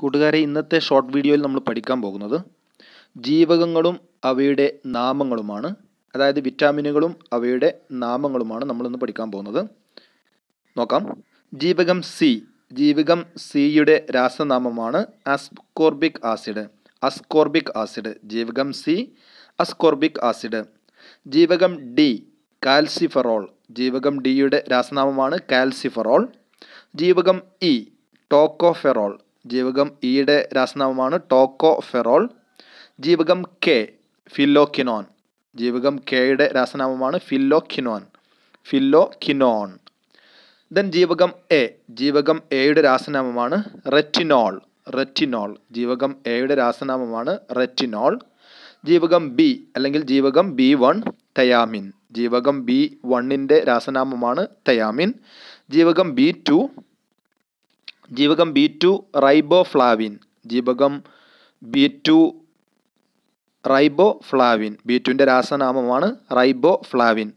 കൂട്ടുകാരെ ഇന്നത്തെ ഷോർട്ട് വീഡിയോയിൽ നമ്മൾ പഠിക്കാൻ പോകുന്നത് ജീവകങ്ങളും അവയുടെ നാമങ്ങളുമാണ് അതായത് വിറ്റാമിനുകളും അവയുടെ നാമങ്ങളുമാണ് നമ്മളിന്ന് പഠിക്കാൻ പോകുന്നത് നോക്കാം ജീവകം സി ജീവകം സിയുടെ രാസനാമമാണ് അസ്കോർബിക് ആസിഡ് അസ്കോർബിക് ആസിഡ് ജീവകം സി അസ്കോർബിക് ആസിഡ് ജീവകം ഡി കാൽസിഫറോൾ ജീവകം ഡിയുടെ രാസനാമമാണ് കാൽസിഫറോൾ ജീവകം ഇ e, ടോക്കോഫെറോൾ ജീവകം ഇയുടെ രാസനാമമാണ് ടോക്കോഫെറോൾ ജീവകം കെ ഫില്ലോക്കിനോൺ ജീവകം കെയുടെ രാസനാമമാണ് ഫില്ലോക്കിനോൺ ഫില്ലോക്കിനോൺ ദെൻ ജീവകം എ ജീവകം എയുടെ രാസനാമമാണ് റെറ്റിനോൾ റെറ്റിനോൾ ജീവകം എയുടെ രാസനാമമാണ് റെറ്റിനോൾ ജീവകം ബി അല്ലെങ്കിൽ ജീവകം ബി വൺ തയാമിൻ ജീവകം ബി വണ്ണിൻ്റെ രാസനാമമാണ് തയാമിൻ ജീവകം ബി ടു ജീവകം ബി ടു റൈബോഫ്ലാവിൻ ജീവകം ബി ടു റൈബോഫ്ലാവിൻ ബി ടുവിൻ്റെ രാസനാമമാണ് റൈബോഫ്ലാവിൻ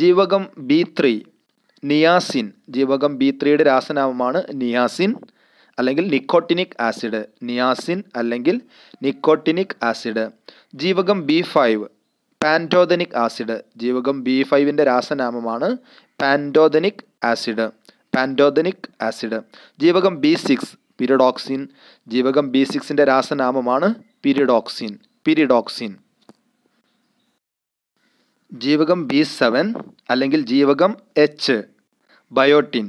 ജീവകം ബി ത്രീ നിയാസിൻ ജീവകം ബി ത്രീയുടെ രാസനാമമാണ് നിയാസിൻ അല്ലെങ്കിൽ നിക്കോട്ടിനിക് ആസിഡ് നിയാസിൻ അല്ലെങ്കിൽ നിക്കോട്ടിനിക് ആസിഡ് ജീവകം ബി ഫൈവ് പാൻറ്റോതനിക് ആസിഡ് ജീവകം ബി ഫൈവിൻ്റെ രാസനാമമാണ് പാൻറ്റോതനിക് ആസിഡ് പാൻറ്റോതനിക് ആസിഡ് ജീവകം ബി സിക്സ് പിരിഡോക്സിൻ ജീവകം ബി സിക്സിൻ്റെ രാസനാമമാണ് പിരിഡോക്സിൻ പിരിഡോക്സിൻ ജീവകം ബി സെവൻ അല്ലെങ്കിൽ ജീവകം എച്ച് ബയോട്ടിൻ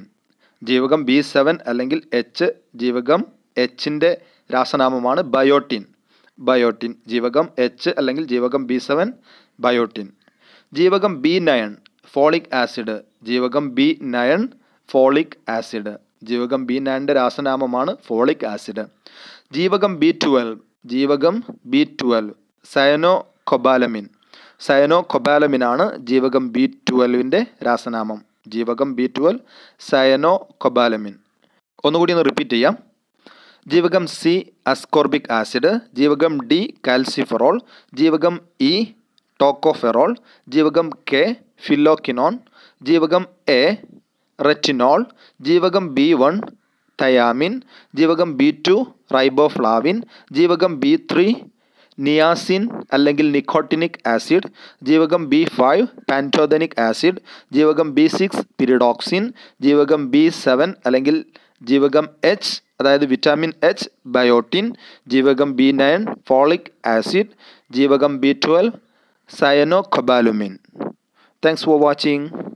ജീവകം ബി സെവൻ അല്ലെങ്കിൽ എച്ച് ജീവകം എച്ചിൻ്റെ രാസനാമമാണ് ബയോട്ടിൻ ബയോട്ടിൻ ജീവകം എച്ച് അല്ലെങ്കിൽ ജീവകം ബി സെവൻ ബയോട്ടിൻ ജീവകം ബി നയൺ ഫോളിക് ആസിഡ് ജീവകം ബി നയൺ ഫോളിക് ആസിഡ് ജീവകം ബി നാൻ്റെ രാസനാമമാണ് ഫോളിക് ആസിഡ് ജീവകം ബി ട്വൽവ് ജീവകം ബി ട്വൽവ് സയനോ കൊബാലമിൻ സയനോ കൊബാലമിനാണ് ജീവകം ബി ട്വൽവിൻ്റെ രാസനാമം ജീവകം ബി ട്വൽവ് സയനോ കൊബാലമിൻ ഒന്നുകൂടി ഒന്ന് റിപ്പീറ്റ് ചെയ്യാം ജീവകം സി അസ്കോർബിക് ആസിഡ് ജീവകം ഡി കാൽസിഫെറോൾ ജീവകം ഇ ടോക്കോഫെറോൾ ജീവകം കെ ഫില്ലോക്കിനോൺ ജീവകം എ റെറ്റിനോൾ ജീവകം ബി വൺ തയാമിൻ ജീവകം ബി ടു റൈബോഫ്ലാവിൻ ജീവകം ബി ത്രീ നിയാസിൻ അല്ലെങ്കിൽ നിക്കോട്ടിനിക് ആസിഡ് ജീവകം ബി ഫൈവ് പാൻറ്റോതനിക് ആസിഡ് ജീവകം ബി സിക്സ് പിരിഡോക്സിൻ ജീവകം ബി സെവൻ അല്ലെങ്കിൽ ജീവകം എച്ച് അതായത് വിറ്റാമിൻ എച്ച് ബയോട്ടിൻ ജീവകം ബി നയൻ ഫോളിക് ആസിഡ് ജീവകം B twelve cyanocobalamin thanks for watching